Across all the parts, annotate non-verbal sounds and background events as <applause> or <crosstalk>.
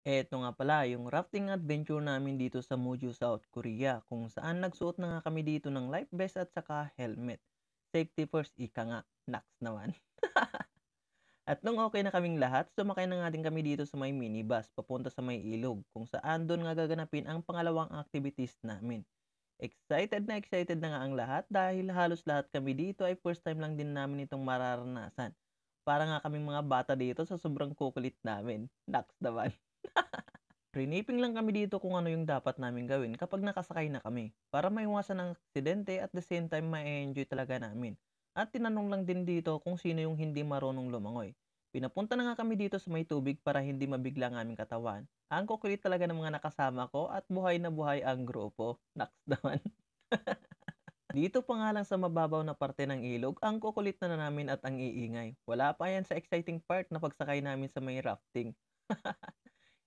Eto nga pala, yung rafting adventure namin dito sa Muju, South Korea, kung saan nagsuot na nga kami dito ng life vest at saka helmet. Safety first, ika nga. Next naman. <laughs> at nung okay na kaming lahat, sumakay na nga din kami dito sa may minibus papunta sa may ilog, kung saan doon nga gaganapin ang pangalawang activities namin. Excited na excited na nga ang lahat dahil halos lahat kami dito ay first time lang din namin itong mararanasan. Para nga kaming mga bata dito sa sobrang kukulit namin. Next naman. Piniping lang kami dito kung ano yung dapat namin gawin kapag nakasakay na kami para maiwasan ang aksidente at the same time ma-enjoy talaga namin. At tinanong lang din dito kung sino yung hindi marunong lumangoy. Pinapunta na nga kami dito sa may tubig para hindi mabigla ng aming katawan. Ang kukulit talaga ng mga nakasama ko at buhay na buhay ang grupo. Next <laughs> naman. Dito pa nga lang sa mababaw na parte ng ilog, ang kukulit na, na namin at ang iingay. Wala pa yan sa exciting part na pagsakay namin sa may rafting. <laughs>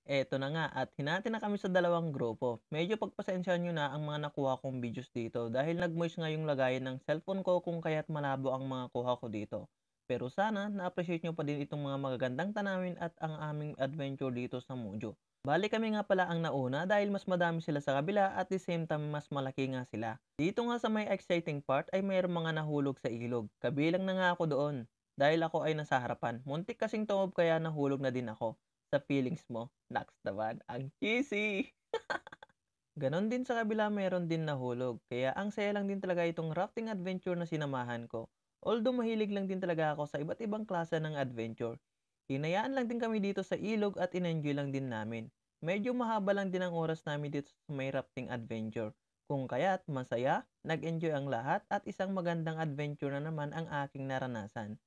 Eto na nga at hinati na kami sa dalawang grupo. Medyo pagpasensya nyo na ang mga nakuha kong videos dito dahil nagmoist nga yung lagayan ng cellphone ko kung kaya't malabo ang mga kuha ko dito. Pero sana na-appreciate nyo pa din itong mga magagandang tanawin at ang aming adventure dito sa Mojo. Bali kami nga pala ang nauna dahil mas madami sila sa kabila at the same time mas malaki nga sila. Dito nga sa may exciting part ay mayroong mga nahulog sa ilog. Kabilang na nga ako doon dahil ako ay nasa harapan. Muntik kasing tumob kaya nahulog na din ako sa feelings mo. Next naman, ang cheesy! <laughs> Ganon din sa kabila meron din nahulog. Kaya ang saya lang din talaga itong rafting adventure na sinamahan ko. Although mahilig lang din talaga ako sa iba't ibang klase ng adventure. Hinayaan lang din kami dito sa ilog at inenjoy lang din namin. Medyo mahaba lang din ang oras namin dito sa may rafting adventure. Kung kaya't masaya, nag-enjoy ang lahat at isang magandang adventure na naman ang aking naranasan.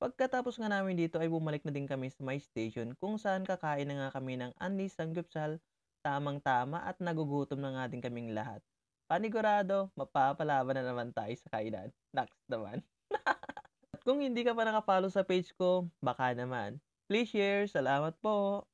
Pagkatapos nga namin dito ay bumalik na din kami sa my station kung saan kakain na nga kami ng Anlis Sanggupsal, tamang-tama at nagugutom na nga din kaming lahat. Panigurado, mapapalaban na naman tayo sa kainan. Next naman. <laughs> at kung hindi ka pa nakapalo sa page ko, baka naman. Please share, salamat po!